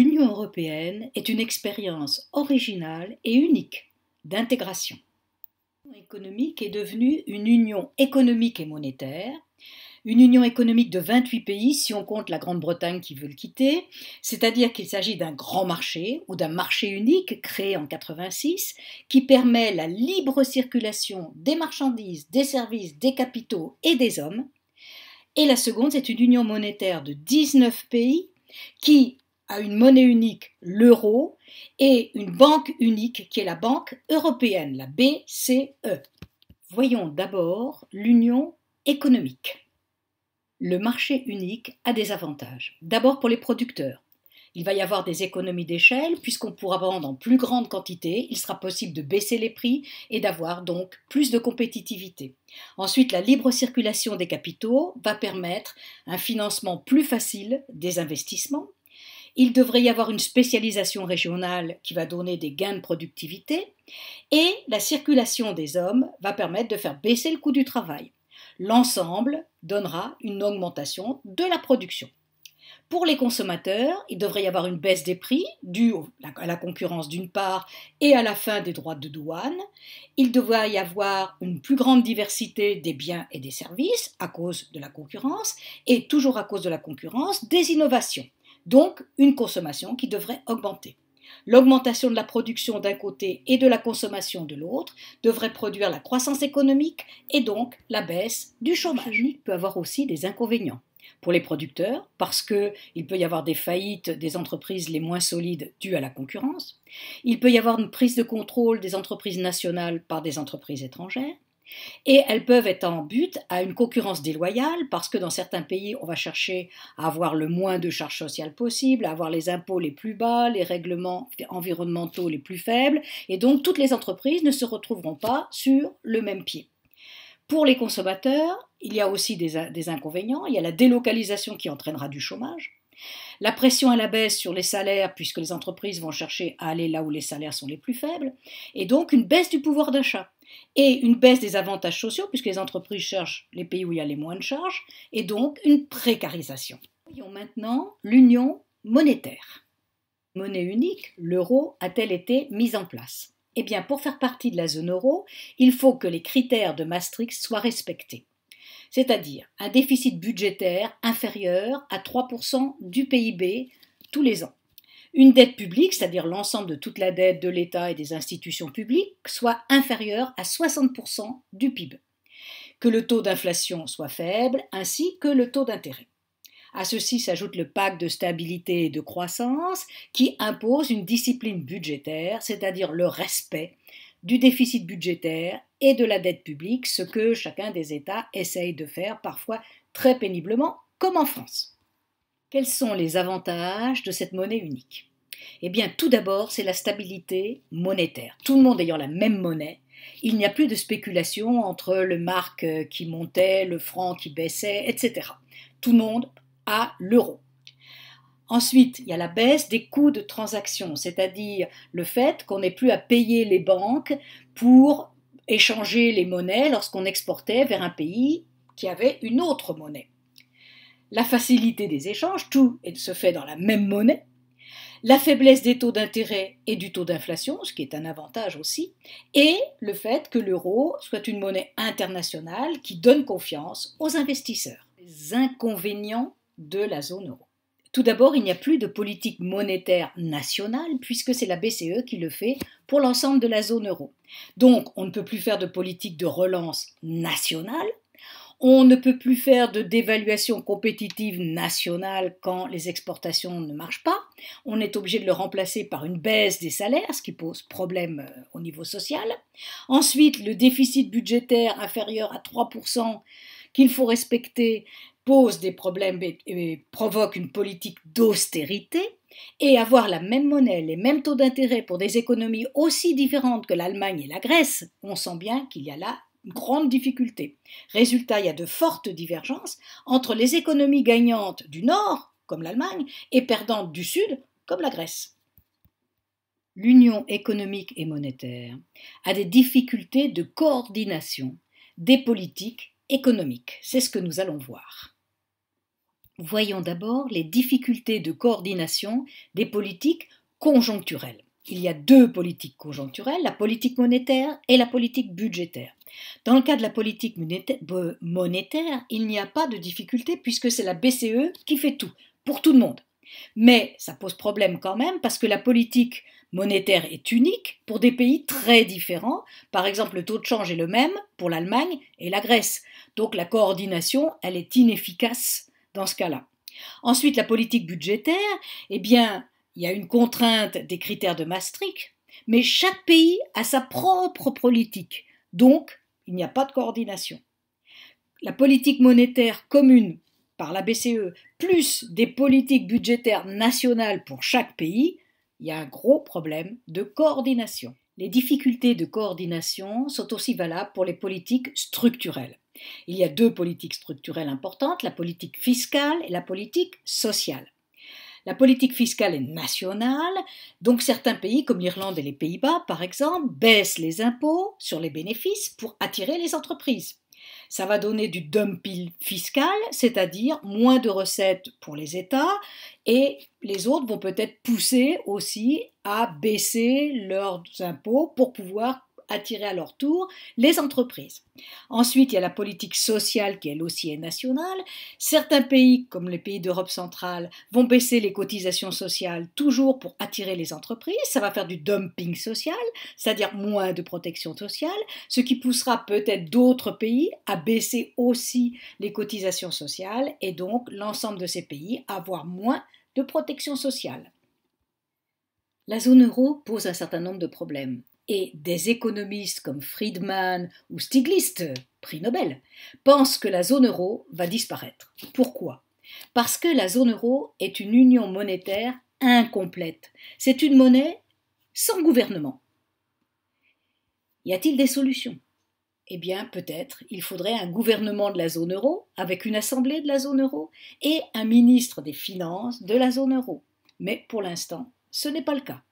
L'Union européenne est une expérience originale et unique d'intégration. L'Union économique est devenue une union économique et monétaire, une union économique de 28 pays si on compte la Grande-Bretagne qui veut le quitter, c'est-à-dire qu'il s'agit d'un grand marché ou d'un marché unique créé en 1986 qui permet la libre circulation des marchandises, des services, des capitaux et des hommes. Et la seconde, c'est une union monétaire de 19 pays qui à une monnaie unique, l'euro, et une banque unique qui est la Banque européenne, la BCE. Voyons d'abord l'union économique. Le marché unique a des avantages. D'abord pour les producteurs. Il va y avoir des économies d'échelle puisqu'on pourra vendre en plus grande quantité, il sera possible de baisser les prix et d'avoir donc plus de compétitivité. Ensuite, la libre circulation des capitaux va permettre un financement plus facile des investissements il devrait y avoir une spécialisation régionale qui va donner des gains de productivité et la circulation des hommes va permettre de faire baisser le coût du travail. L'ensemble donnera une augmentation de la production. Pour les consommateurs, il devrait y avoir une baisse des prix due à la concurrence d'une part et à la fin des droits de douane. Il devrait y avoir une plus grande diversité des biens et des services à cause de la concurrence et toujours à cause de la concurrence des innovations donc une consommation qui devrait augmenter. L'augmentation de la production d'un côté et de la consommation de l'autre devrait produire la croissance économique et donc la baisse du chômage. chômage peut avoir aussi des inconvénients pour les producteurs parce qu'il peut y avoir des faillites des entreprises les moins solides dues à la concurrence, il peut y avoir une prise de contrôle des entreprises nationales par des entreprises étrangères, et elles peuvent être en but à une concurrence déloyale parce que dans certains pays, on va chercher à avoir le moins de charges sociales possible, à avoir les impôts les plus bas, les règlements environnementaux les plus faibles, et donc toutes les entreprises ne se retrouveront pas sur le même pied. Pour les consommateurs, il y a aussi des, des inconvénients. Il y a la délocalisation qui entraînera du chômage la pression à la baisse sur les salaires, puisque les entreprises vont chercher à aller là où les salaires sont les plus faibles, et donc une baisse du pouvoir d'achat, et une baisse des avantages sociaux, puisque les entreprises cherchent les pays où il y a les moins de charges, et donc une précarisation. Voyons maintenant l'union monétaire. Monnaie unique, l'euro a-t-elle été mise en place eh bien, pour faire partie de la zone euro, il faut que les critères de Maastricht soient respectés c'est-à-dire un déficit budgétaire inférieur à 3% du PIB tous les ans. Une dette publique, c'est-à-dire l'ensemble de toute la dette de l'État et des institutions publiques, soit inférieure à 60% du PIB. Que le taux d'inflation soit faible, ainsi que le taux d'intérêt. À ceci s'ajoute le pacte de stabilité et de croissance qui impose une discipline budgétaire, c'est-à-dire le respect du déficit budgétaire et de la dette publique, ce que chacun des États essaye de faire parfois très péniblement, comme en France. Quels sont les avantages de cette monnaie unique Eh bien, tout d'abord, c'est la stabilité monétaire. Tout le monde ayant la même monnaie, il n'y a plus de spéculation entre le marque qui montait, le franc qui baissait, etc. Tout le monde a l'euro. Ensuite, il y a la baisse des coûts de transaction, c'est-à-dire le fait qu'on n'ait plus à payer les banques pour échanger les monnaies lorsqu'on exportait vers un pays qui avait une autre monnaie. La facilité des échanges, tout se fait dans la même monnaie. La faiblesse des taux d'intérêt et du taux d'inflation, ce qui est un avantage aussi, et le fait que l'euro soit une monnaie internationale qui donne confiance aux investisseurs. Les inconvénients de la zone euro. Tout d'abord, il n'y a plus de politique monétaire nationale puisque c'est la BCE qui le fait pour l'ensemble de la zone euro. Donc, on ne peut plus faire de politique de relance nationale. On ne peut plus faire de dévaluation compétitive nationale quand les exportations ne marchent pas. On est obligé de le remplacer par une baisse des salaires, ce qui pose problème euh, au niveau social. Ensuite, le déficit budgétaire inférieur à 3% qu'il faut respecter, pose des problèmes et, provoque une politique d'austérité, et avoir la même monnaie, les mêmes taux d'intérêt pour des économies aussi différentes que l'Allemagne et la Grèce, on sent bien qu'il y a là une grande difficulté. Résultat, il y a de fortes divergences entre les économies gagnantes du Nord, comme l'Allemagne, et perdantes du Sud, comme la Grèce. L'union économique et monétaire a des difficultés de coordination des politiques économiques. C'est ce que nous allons voir. Voyons d'abord les difficultés de coordination des politiques conjoncturelles. Il y a deux politiques conjoncturelles, la politique monétaire et la politique budgétaire. Dans le cas de la politique monétaire, il n'y a pas de difficulté puisque c'est la BCE qui fait tout, pour tout le monde. Mais ça pose problème quand même parce que la politique monétaire est unique pour des pays très différents. Par exemple, le taux de change est le même pour l'Allemagne et la Grèce. Donc la coordination, elle est inefficace dans ce cas-là. Ensuite, la politique budgétaire, eh bien, il y a une contrainte des critères de Maastricht, mais chaque pays a sa propre politique, donc il n'y a pas de coordination. La politique monétaire commune par la BCE, plus des politiques budgétaires nationales pour chaque pays, il y a un gros problème de coordination. Les difficultés de coordination sont aussi valables pour les politiques structurelles. Il y a deux politiques structurelles importantes, la politique fiscale et la politique sociale. La politique fiscale est nationale, donc certains pays comme l'Irlande et les Pays-Bas, par exemple, baissent les impôts sur les bénéfices pour attirer les entreprises. Ça va donner du dumping fiscal, c'est-à-dire moins de recettes pour les États, et les autres vont peut-être pousser aussi à baisser leurs impôts pour pouvoir attirer à leur tour les entreprises. Ensuite, il y a la politique sociale qui elle aussi est nationale. Certains pays, comme les pays d'Europe centrale, vont baisser les cotisations sociales toujours pour attirer les entreprises. Ça va faire du dumping social, c'est-à-dire moins de protection sociale, ce qui poussera peut-être d'autres pays à baisser aussi les cotisations sociales et donc l'ensemble de ces pays à avoir moins de protection sociale. La zone euro pose un certain nombre de problèmes et des économistes comme Friedman ou Stiglitz, prix Nobel, pensent que la zone euro va disparaître. Pourquoi Parce que la zone euro est une union monétaire incomplète. C'est une monnaie sans gouvernement. Y a-t-il des solutions Eh bien, peut-être, il faudrait un gouvernement de la zone euro, avec une assemblée de la zone euro, et un ministre des Finances de la zone euro. Mais pour l'instant, ce n'est pas le cas.